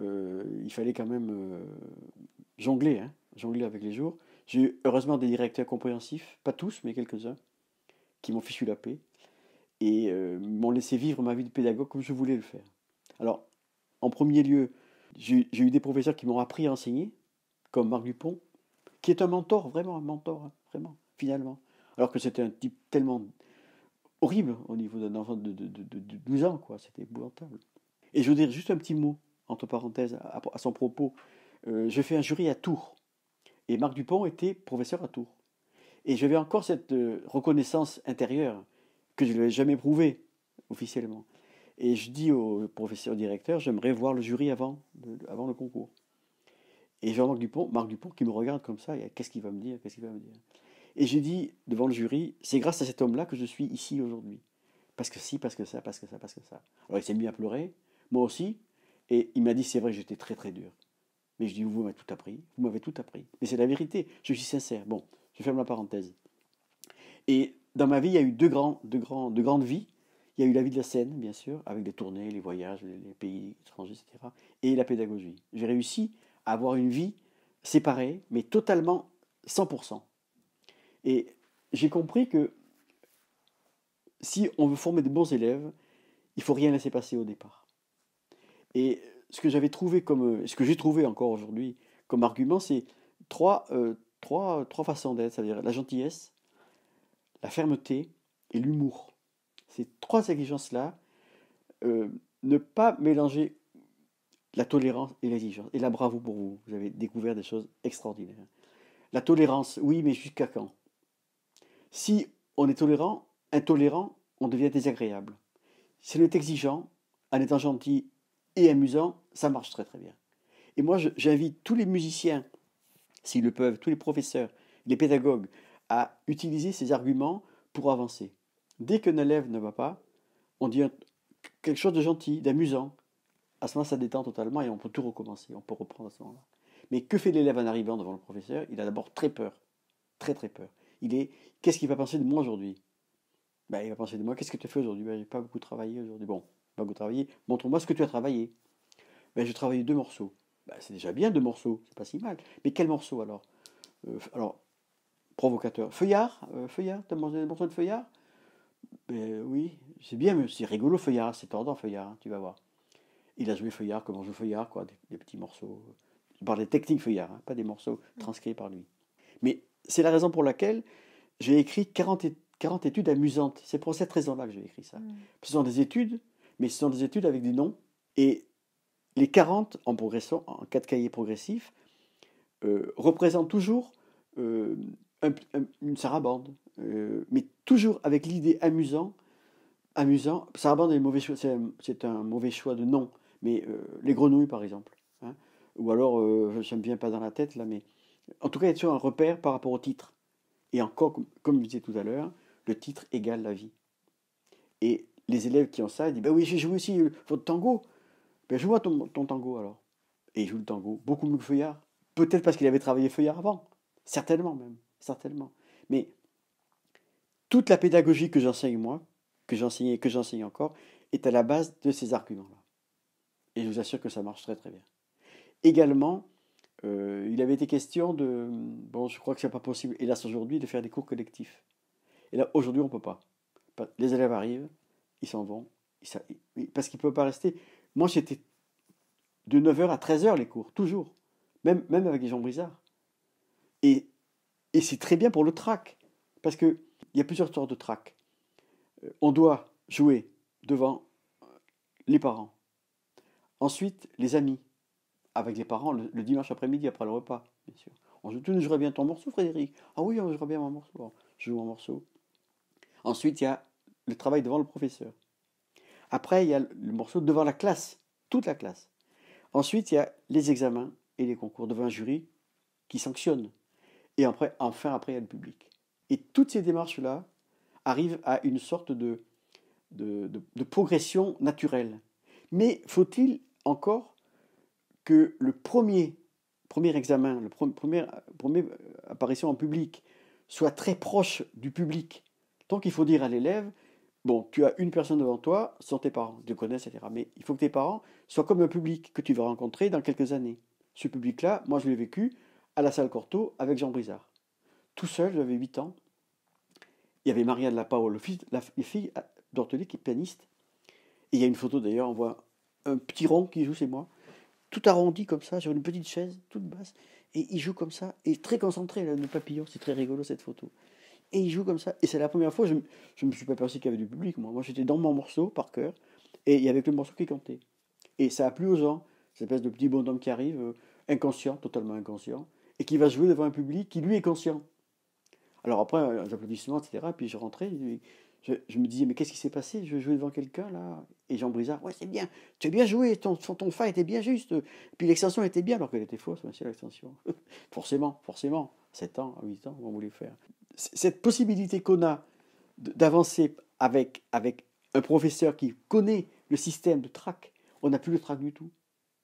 Euh, il fallait quand même euh, jongler, hein, jongler avec les jours. J'ai eu heureusement des directeurs compréhensifs, pas tous, mais quelques-uns, qui m'ont fichu la paix et euh, m'ont laissé vivre ma vie de pédagogue comme je voulais le faire. Alors, en premier lieu, j'ai eu des professeurs qui m'ont appris à enseigner, comme Marc Dupont, qui est un mentor, vraiment un mentor, hein, vraiment, finalement. Alors que c'était un type tellement horrible au niveau d'un enfant de, 12 ans, quoi. C'était épouvantable. Et je veux dire juste un petit mot, entre parenthèses, à, son propos. Euh, je fais un jury à Tours et Marc Dupont était professeur à Tours. Et j'avais encore cette euh, reconnaissance intérieure que je ne lui jamais prouvée officiellement. Et je dis au professeur directeur, j'aimerais voir le jury avant, avant le concours. Et Jean-Marc Dupont, Marc Dupont qui me regarde comme ça, qu'est-ce qu'il va me dire, qu'est-ce qu'il va me dire Et j'ai dit devant le jury, c'est grâce à cet homme-là que je suis ici aujourd'hui. Parce que si, parce que ça, parce que ça, parce que ça. Alors il s'est mis à pleurer, moi aussi, et il m'a dit, c'est vrai, j'étais très très dur je dis, vous m'avez tout appris, vous m'avez tout appris. Mais c'est la vérité, je suis sincère. Bon, je ferme la parenthèse. Et dans ma vie, il y a eu deux, grands, grands, deux grandes vies. Il y a eu la vie de la scène, bien sûr, avec les tournées, les voyages, les pays étrangers, etc. Et la pédagogie. J'ai réussi à avoir une vie séparée, mais totalement 100%. Et j'ai compris que si on veut former de bons élèves, il faut rien laisser passer au départ. Et ce que j'avais trouvé comme, euh, ce que j'ai trouvé encore aujourd'hui comme argument, c'est trois, euh, trois, trois façons d'être, c'est-à-dire la gentillesse, la fermeté et l'humour. Ces trois exigences-là, euh, ne pas mélanger la tolérance et l'exigence. Et la bravo pour vous, vous avez découvert des choses extraordinaires. La tolérance, oui, mais jusqu'à quand Si on est tolérant, intolérant, on devient désagréable. Si on est exigeant, en étant gentil et amusant, ça marche très très bien. Et moi, j'invite tous les musiciens, s'ils le peuvent, tous les professeurs, les pédagogues, à utiliser ces arguments pour avancer. Dès qu'un élève ne va pas, on dit quelque chose de gentil, d'amusant. À ce moment-là, ça détend totalement et on peut tout recommencer, on peut reprendre à ce moment-là. Mais que fait l'élève en arrivant devant le professeur Il a d'abord très peur, très très peur. Il est, qu'est-ce qu'il va penser de moi aujourd'hui ben, Il va penser de moi, qu'est-ce que tu fais aujourd'hui ben, J'ai pas beaucoup travaillé aujourd'hui. Bon, Montre-moi ce que tu as travaillé. Ben, j'ai travaillé deux morceaux. Ben, c'est déjà bien deux morceaux, c'est pas si mal. Mais quel morceau alors euh, Alors, provocateur. Feuillard euh, Feuillard T'as mangé un morceau de Feuillard ben, Oui, c'est bien, mais c'est rigolo Feuillard, c'est tordant Feuillard, hein, tu vas voir. Il a joué Feuillard, comment joue Feuillard, quoi, des, petits morceaux. Par parle des techniques Feuillard, hein, pas des morceaux transcrits par lui. Mais c'est la raison pour laquelle j'ai écrit 40, 40 études amusantes. C'est pour cette raison-là que j'ai écrit ça. Ce sont des études mais ce sont des études avec des noms. Et les 40 en progressant, en quatre cahiers progressifs, euh, représentent toujours euh, une sarabande, euh, mais toujours avec l'idée amusant. Amusant, sarabande est, mauvais c'est, un, mauvais choix de nom, mais euh, les grenouilles par exemple, hein. ou alors, ça ne me vient pas dans la tête là, mais en tout cas, il y a toujours un repère par rapport au titre. Et encore, comme, comme je disais tout à l'heure, le titre égale la vie. Et les élèves qui ont ça, ils disent, ben oui, j'ai joué aussi euh, votre tango. Ben joue-moi ton, ton, tango alors. Et il joue le tango, beaucoup mieux que Feuillard. Peut-être parce qu'il avait travaillé Feuillard avant. Certainement même, certainement. Mais toute la pédagogie que j'enseigne moi, que et que j'enseigne encore, est à la base de ces arguments-là. Et je vous assure que ça marche très très bien. Également, euh, il avait été question de, bon, je crois que n'est pas possible, hélas aujourd'hui, de faire des cours collectifs. Et là, aujourd'hui, on ne peut pas. Les élèves arrivent, ils s'en vont. parce qu'ils ne peuvent pas rester. Moi, j'étais de 9h à 13h les cours, toujours. Même, même avec les gens brisards. Et, et c'est très bien pour le track. Parce qu'il y a plusieurs sortes de track. Euh, on doit jouer devant euh, les parents. Ensuite, les amis. Avec les parents, le, dimanche après-midi, après le repas, bien sûr. On joue, tu ne joueras bien ton morceau, Frédéric. Ah oui, on jouera bien mon morceau. je joue mon morceau. Ensuite, il y a le travail devant le professeur. Après, il y a le morceau devant la classe, toute la classe. Ensuite, il y a les examens et les concours devant un jury qui sanctionne. Et après, enfin, après, il y a le public. Et toutes ces démarches-là arrivent à une sorte de, de, progression naturelle. Mais faut-il encore que le premier, premier examen, le première premier, apparition en public, soit très proche du public. tant qu'il faut dire à l'élève, Bon, tu as une personne devant toi, ce sont tes parents, tu connais, etc. Mais il faut que tes parents soient comme un public que tu vas rencontrer dans quelques années. Ce public-là, moi je l'ai vécu à la salle Cortot avec Jean Brizard. Tout seul, j'avais 8 ans. Il y avait Maria de la Paola, la fille d'Ortelet qui est pianiste. Et il y a une photo d'ailleurs, on voit un petit rond qui joue, c'est moi, tout arrondi comme ça, sur une petite chaise, toute basse. Et il joue comme ça, et très concentré, là, le papillon, c'est très rigolo cette photo et il joue comme ça. Et c'est la première fois, je ne me suis pas perçu qu'il y avait du public. Moi, moi j'étais dans mon morceau par cœur, et il y avait que le morceau qui comptait. Et ça a plu aux gens, cette espèce de petit bonhomme qui arrive, euh, inconscient, totalement inconscient, et qui va jouer devant un public qui lui est conscient. Alors après, euh, les applaudissements, etc. Puis je rentrais, je, me disais, mais qu'est-ce qui s'est passé Je jouer devant quelqu'un là. Et Jean Brizard, ouais, c'est bien, tu as bien joué, ton, ton, fa était bien juste. Puis l'extension était bien, alors qu'elle était fausse, monsieur, l'extension. <laughs> forcément, forcément. 7 ans, 8 ans, on voulait faire cette possibilité qu'on a d'avancer avec, avec un professeur qui connaît le système de trac, on n'a plus le trac du tout.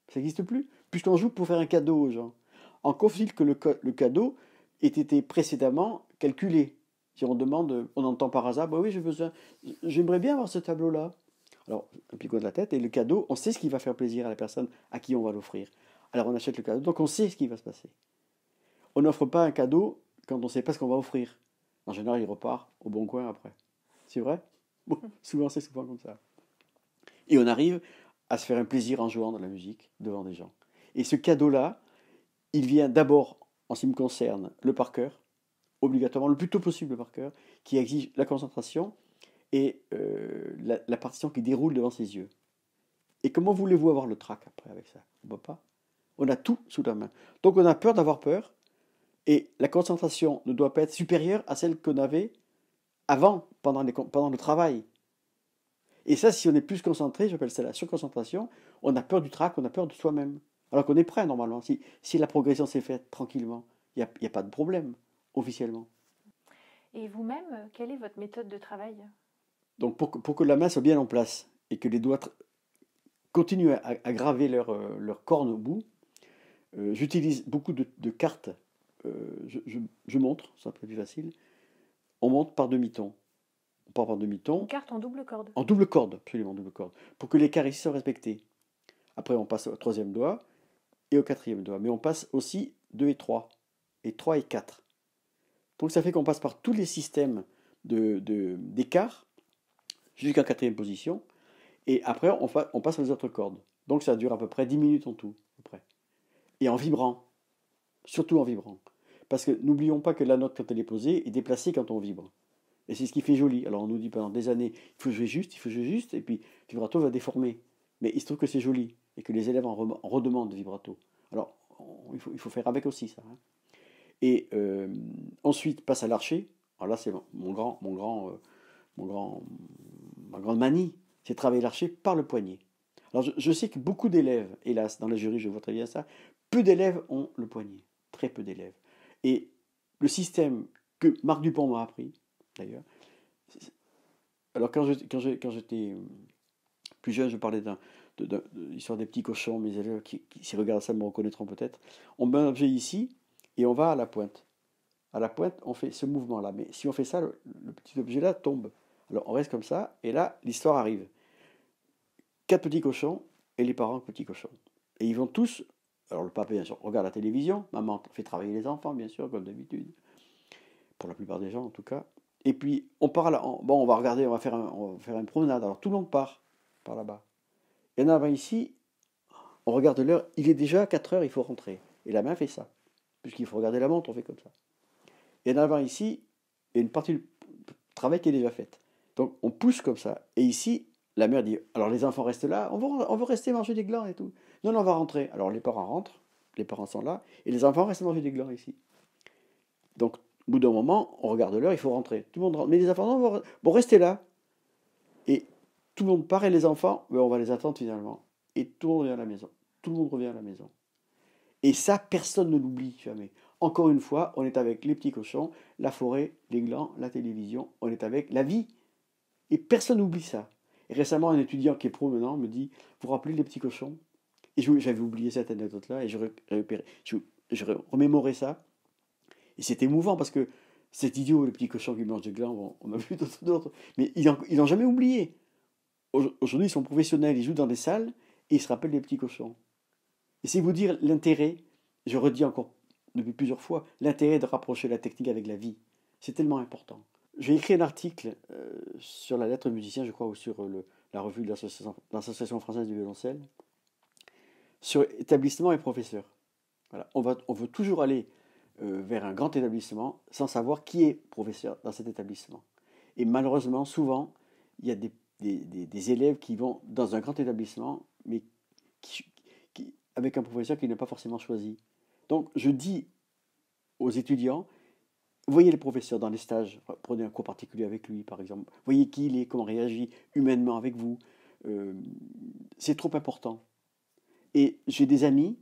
Ça n'existe plus, puisqu'on joue pour faire un cadeau aux gens. En confie que le, cadeau ait été précédemment calculé. Si on demande, on entend par hasard, bah oui, j'aimerais bien avoir ce tableau-là. Alors, un picot de la tête, et le cadeau, on sait ce qui va faire plaisir à la personne à qui on va l'offrir. Alors on achète le cadeau, donc on sait ce qui va se passer. On n'offre pas un cadeau quand on ne sait pas ce qu'on va offrir. En général, il repart au bon coin après. C'est vrai hmm. Souvent, c'est souvent comme ça. Et on arrive à se faire un plaisir en jouant de la musique devant des gens. Et ce cadeau-là, il vient d'abord, en ce qui me concerne, le par cœur, obligatoirement, le plus tôt possible le par cœur, qui exige la concentration et euh, la, partition qui déroule devant ses yeux. Et comment voulez-vous avoir le trac après avec ça On ne peut pas. On a tout sous la main. Donc on a peur d'avoir peur, et la concentration ne doit pas être supérieure à celle qu'on avait avant, pendant, pendant le travail. Et ça, si on est plus concentré, j'appelle ça la surconcentration, on a peur du trac, on a peur de soi-même. Alors qu'on est prêt normalement, si, si la progression s'est faite tranquillement, il n'y a, pas de problème officiellement. Et vous-même, quelle est votre méthode de travail Donc pour, que la main soit bien en place et que les doigts continuent à, graver leur, euh, leur, corne au bout, euh, j'utilise beaucoup de cartes euh, je, montre, ça un peu plus facile. On monte par demi-ton. On part par demi-ton. carte en double corde. En double corde, absolument en double corde, pour que l'écart ici soit respecté. Après, on passe au troisième doigt et au quatrième doigt. Mais on passe aussi 2 et 3, et 3 et 4. Donc ça fait qu'on passe par tous les systèmes d'écart jusqu'à la jusqu'en quatrième position. Et après, on, passe aux autres cordes. Donc ça dure à peu près dix minutes en tout. À près. Et en vibrant surtout en vibrant. Parce que n'oublions pas que la note, quand elle est posée, est déplacée quand on vibre. Et c'est ce qui fait joli. Alors on nous dit pendant des années, il faut jouer juste, il faut jouer juste, et puis vibrato va déformer. Mais il se trouve que c'est joli, et que les élèves en redemandent vibrato. Alors il, faut, faire avec aussi ça. Hein. Et euh, ensuite, passe à l'archer. Alors là, c'est mon grand, euh, mon grand, ma grande manie, c'est travailler l'archer par le poignet. Alors je, sais que beaucoup d'élèves, hélas, dans la jury, je vois très bien ça, peu d'élèves ont le poignet très peu d'élèves. Et le système que Marc Dupont m'a appris, d'ailleurs, alors quand j'étais je, euh, plus jeune, je parlais d'un, de, l'histoire des petits cochons, mes élèves qui, qui s'y regardent ça me reconnaîtront peut-être. On met un objet ici et on va à la pointe. À la pointe, on fait ce mouvement-là. Mais si on fait ça, le, le petit objet-là tombe. Alors on reste comme ça et là, l'histoire arrive. Quatre petits cochons et les parents petits cochons. Et ils vont tous alors le pape, bien sûr, regarde la télévision, maman fait travailler les enfants, bien sûr, comme d'habitude, pour la plupart des gens en tout cas. Et puis on part on, bon, on va regarder, on va, faire une promenade. Alors tout le monde part par là-bas. Et en avant ici, on regarde l'heure, il est déjà 4 heures, il faut rentrer. Et la main fait ça, puisqu'il faut regarder la montre, on fait comme ça. Et en avant ici, il y a une partie du travail qui est déjà faite. Donc on pousse comme ça. Et ici, la mère dit, alors les enfants restent là, on on veut rester manger des glands et tout. Non, non, on va rentrer. Alors les parents rentrent, les parents sont là, et les enfants restent manger des glands ici. Donc, au bout d'un moment, on regarde l'heure, il faut rentrer. Tout le monde rentre. Mais les enfants, non, bon, restez là. Et tout le monde part, et les enfants, mais ben, on va les attendre finalement. Et tout le monde revient à la maison. Tout le monde revient à la maison. Et ça, personne ne l'oublie jamais. Encore une fois, on est avec les petits cochons, la forêt, les glands, la télévision, on est avec la vie. Et personne n'oublie ça. Et récemment, un étudiant qui est promenant me dit Vous rappelez les petits cochons j'avais oublié cette anecdote-là et je, je, remémorais ça. Et c'était émouvant parce que cet idiot, le petit cochon qui mange du gland, on, a vu d'autres, mais ils n'ont jamais oublié. Aujourd'hui, ils sont professionnels, ils jouent dans des salles et ils se rappellent des petits cochons. Et c'est vous dire l'intérêt, je redis encore depuis plusieurs fois, l'intérêt de rapprocher la technique avec la vie. C'est tellement important. J'ai écrit un article euh, sur la lettre musicien, je crois, ou sur euh, la revue de l'Association française du violoncelle, sur établissement et professeur. Voilà. On, veut toujours aller euh, vers un grand établissement sans savoir qui est professeur dans cet établissement. Et malheureusement, souvent, il y a des, élèves qui vont dans un grand établissement, mais qui, avec un professeur qui n'ont pas forcément choisi. Donc, je dis aux étudiants, voyez le professeur dans les stages, prenez un cours particulier avec lui, par exemple. Voyez qui il est, comment il réagit humainement avec vous. Euh, c'est trop important. Et j'ai des amis,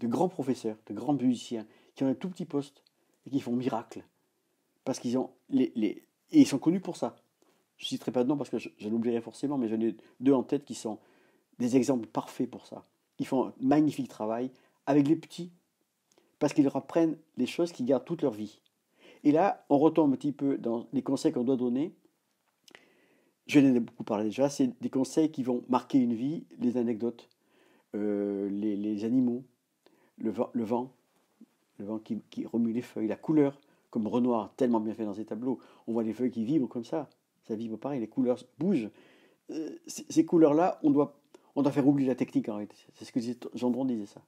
de grands professeurs, de grands musiciens, qui ont un tout petit poste et qui font miracle. Parce qu'ils ont. Les, Et ils sont connus pour ça. Je ne citerai pas de nom parce que je, l'oublierai forcément, mais j'en ai deux en tête qui sont des exemples parfaits pour ça. Ils font un magnifique travail avec les petits parce qu'ils leur apprennent les choses qu'ils gardent toute leur vie. Et là, on retombe un petit peu dans les conseils qu'on doit donner. Je n'en ai beaucoup parlé déjà, c'est des conseils qui vont marquer une vie, les anecdotes. Euh, les, animaux, le vent, le vent, qui, remue les feuilles, la couleur, comme Renoir, tellement bien fait dans ses tableaux. On voit les feuilles qui vibrent comme ça, ça vibre pareil, les couleurs bougent. Euh, ces couleurs-là, on doit, on doit faire oublier la technique en réalité. C'est ce que Gendron disait ça.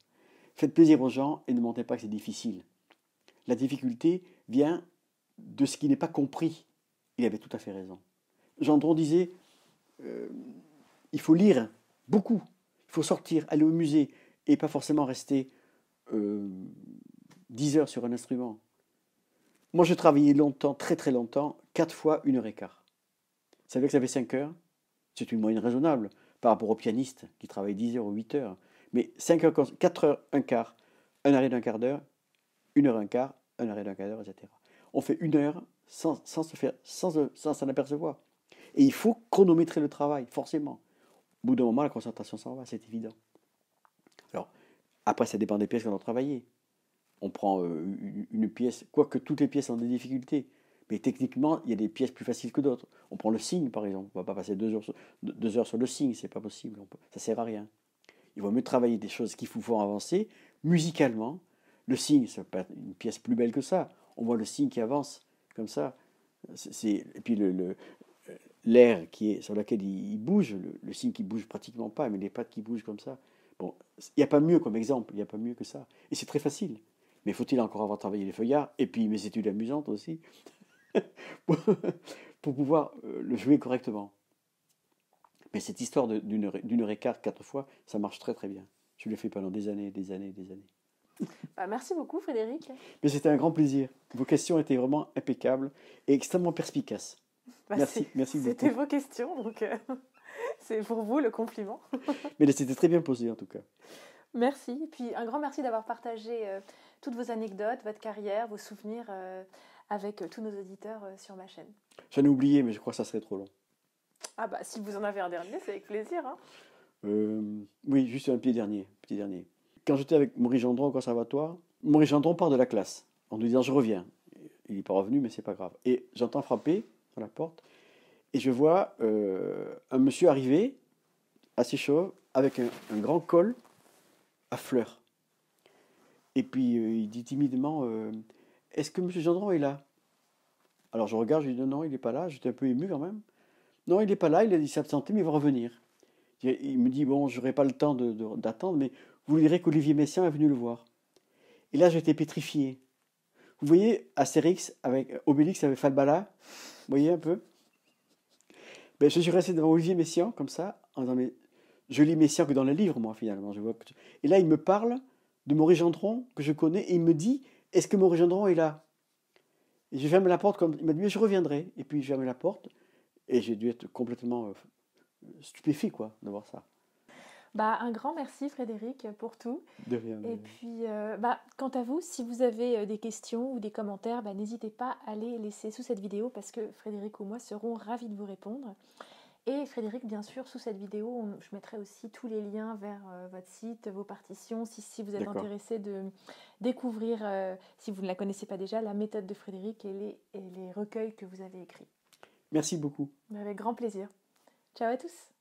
Faites plaisir aux gens et ne mentez pas que c'est difficile. La difficulté vient de ce qui n'est pas compris. Il avait tout à fait raison. Gendron disait, euh, il faut lire beaucoup il faut sortir, aller au musée et pas forcément rester euh, 10 heures sur un instrument. Moi, je travaillais longtemps, très très longtemps, 4 fois 1 heure et quart. Vous savez que ça fait 5 heures C'est une moyenne raisonnable par rapport aux pianistes qui travaillent 10 heures ou 8 heures. Mais 5 heures, 4 heures, 1 quart, un arrêt d'un quart d'heure, 1 heure, un quart, un arrêt d'un quart d'heure, etc. On fait une heure sans, sans s'en sans, sans apercevoir. Et il faut chronométrer le travail, forcément. Au bout d'un moment, la concentration s'en va, c'est évident. Alors, après, ça dépend des pièces qu'on a travaillées. On prend euh, une pièce, quoique toutes les pièces ont des difficultés, mais techniquement, il y a des pièces plus faciles que d'autres. On prend le signe, par exemple. On ne va pas passer deux heures sur, heures sur le signe, c'est pas possible. ça sert à rien. Il vaut mieux travailler des choses qui vous font avancer musicalement. Le signe, ça n'est être une pièce plus belle que ça. On voit le signe qui avance comme ça. et puis le, l'air qui est sur lequel il, bouge, le, signe qui bouge pratiquement pas, mais les pattes qui bougent comme ça. Bon, il n'y a pas mieux comme exemple, il n'y a pas mieux que ça. Et c'est très facile. Mais faut-il encore avoir travaillé les feuillards et puis mes études amusantes aussi <laughs> pour pouvoir euh, le jouer correctement. Mais cette histoire d'une heure, et quart, quatre fois, ça marche très très bien. Je l'ai fait pendant des années, des années, des années. <laughs> Bah, merci beaucoup Frédéric. Mais c'était un grand plaisir. Vos questions étaient vraiment impeccables et extrêmement perspicaces. <laughs> Bah, merci, merci beaucoup. C'était vos questions, donc euh, <laughs> c'est pour vous le compliment. <laughs> Mais c'était très bien posé en tout cas. Merci, et puis un grand merci d'avoir partagé euh, toutes vos anecdotes, votre carrière, vos souvenirs euh, avec tous nos auditeurs sur ma chaîne. J'en ai oublié, mais je crois que ça serait trop long. Ah bah si vous en avez un dernier, c'est avec plaisir. Hein. oui, juste un petit dernier, petit dernier. Quand j'étais avec Maurice Gendron au conservatoire, Maurice Gendron part de la classe en nous disant je reviens. Il n'est pas revenu, mais c'est pas grave. Et j'entends frapper la porte. Et je vois euh, un monsieur arriver, assez chaud, avec un, grand col à fleurs. Et puis euh, il dit timidement euh, Est-ce que monsieur Gendron est là Alors je regarde, je lui dis Non, il n'est pas là. J'étais un peu ému quand même. Non, il n'est pas là, il a dit s'absenter, mais il va revenir. Il me dit Bon, n'aurai pas le temps d'attendre, mais vous lui direz qu'Olivier Messiaen est venu le voir. Et là, j'étais pétrifié. Vous voyez, Astérix avec Obélix avec Falbala, vous voyez un peu ben, Je suis resté devant Olivier Messiaen, comme ça, en Mais je lis Messiaen que dans le livre, moi, finalement. Je vois Et là, il me parle de Maurice Gendron, que je connais, et il me dit Est-ce que Maurice Gendron est là Et je ferme la porte, comme il m'a dit Mais je reviendrai. Et puis, je ferme la porte, et j'ai dû être complètement euh, stupéfait, quoi, de voir ça. Bah, un grand merci Frédéric pour tout. De rien. Et puis, euh, bah, quant à vous, si vous avez euh, des questions ou des commentaires, bah, n'hésitez pas à les laisser sous cette vidéo parce que Frédéric ou moi serons ravis de vous répondre. Et Frédéric, bien sûr, sous cette vidéo, je mettrai aussi tous les liens vers euh, votre site, vos partitions, si, si vous êtes intéressé de découvrir, si vous ne la connaissez pas déjà, la méthode de Frédéric et les, et les recueils que vous avez écrits. Merci beaucoup. Avec grand plaisir. Ciao à tous.